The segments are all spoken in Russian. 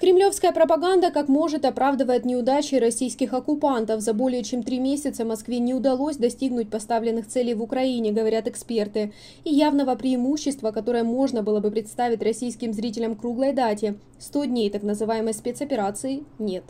Кремлевская пропаганда как может оправдывает неудачи российских оккупантов. За более чем три месяца Москве не удалось достигнуть поставленных целей в Украине, говорят эксперты. И явного преимущества, которое можно было бы представить российским зрителям круглой дате – 100 дней так называемой спецоперации – нет.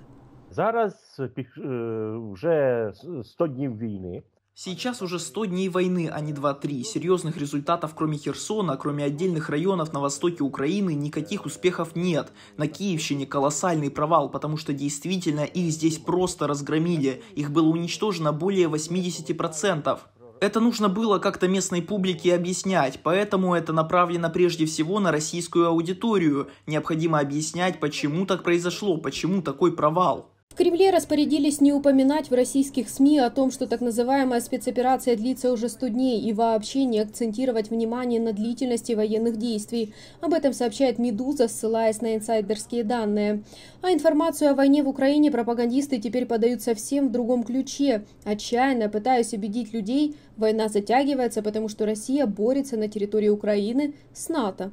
Зараз э, э, уже 100 дней войны. Сейчас уже 100 дней войны, а не 2-3. Серьезных результатов, кроме Херсона, кроме отдельных районов на востоке Украины, никаких успехов нет. На Киевщине колоссальный провал, потому что действительно их здесь просто разгромили. Их было уничтожено более 80%. Это нужно было как-то местной публике объяснять, поэтому это направлено прежде всего на российскую аудиторию. Необходимо объяснять, почему так произошло, почему такой провал. В Кремле распорядились не упоминать в российских СМИ о том, что так называемая спецоперация длится уже 100 дней и вообще не акцентировать внимание на длительности военных действий. Об этом сообщает «Медуза», ссылаясь на инсайдерские данные. А информацию о войне в Украине пропагандисты теперь подают совсем в другом ключе. Отчаянно пытаясь убедить людей, война затягивается, потому что Россия борется на территории Украины с НАТО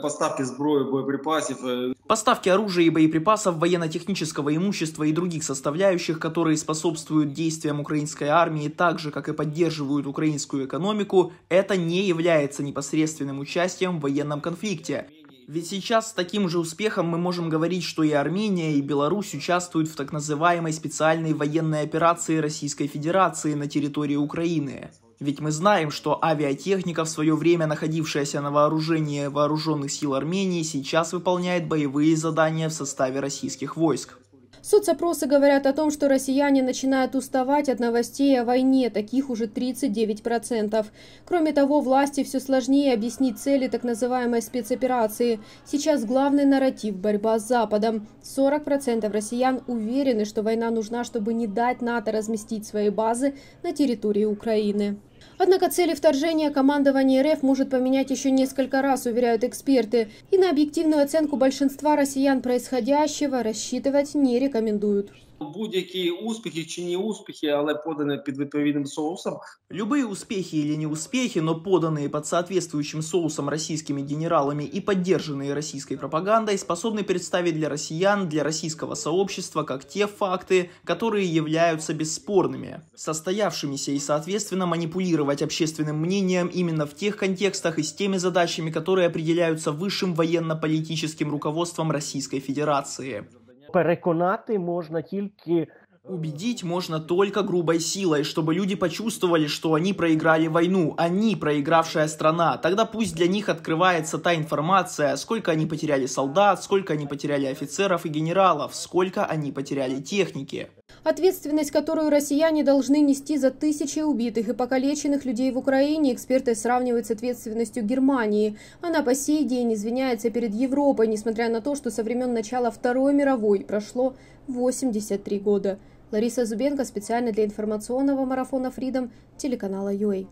поставки зброї, боеприпасов. Э, поставки оружия и боеприпасов, военно-технического имущества и других составляющих, которые способствуют действиям украинской армии, так же, как и поддерживают украинскую экономику, это не является непосредственным участием в военном конфликте. Ведь сейчас с таким же успехом мы можем говорить, что и Армения, и Беларусь участвуют в так называемой специальной военной операции Российской Федерации на территории Украины. Ведь мы знаем, что авиатехника, в свое время находившаяся на вооружении вооруженных сил Армении, сейчас выполняет боевые задания в составе российских войск. Соцопросы говорят о том, что россияне начинают уставать от новостей о войне, таких уже 39%. Кроме того, власти все сложнее объяснить цели так называемой спецоперации. Сейчас главный нарратив – борьба с Западом. 40% россиян уверены, что война нужна, чтобы не дать НАТО разместить свои базы на территории Украины. Однако цели вторжения командование РФ может поменять еще несколько раз, уверяют эксперты. И на объективную оценку большинства россиян происходящего рассчитывать не рекомендуют. Будь-які успіхи чи не успіхи, але подані під відповідним соусом. Любые успехи или неуспехи, но поданные под соответствующим соусом российскими генералами и поддержанные российской пропагандой, способны представить для россиян, для российского сообщества, как те факты, которые являются бесспорными, состоявшимися и, соответственно, манипулировать общественным мнением именно в тех контекстах и с теми задачами, которые определяются высшим военно-политическим руководством Российской Федерации переконати можна тільки. Убедить можно только грубой силой, чтобы люди почувствовали, что они проиграли войну, они проигравшая страна. Тогда пусть для них открывается та информация, сколько они потеряли солдат, сколько они потеряли офицеров и генералов, сколько они потеряли техники. Ответственность, которую россияне должны нести за тысячи убитых и покалеченных людей в Украине, эксперты сравнивают с ответственностью Германии. Она по сей день извиняется перед Европой, несмотря на то, что со времен начала Второй мировой прошло 83 года. Лариса Зубенко специально для информационного марафона Freedom телеканала ЮЭЙ.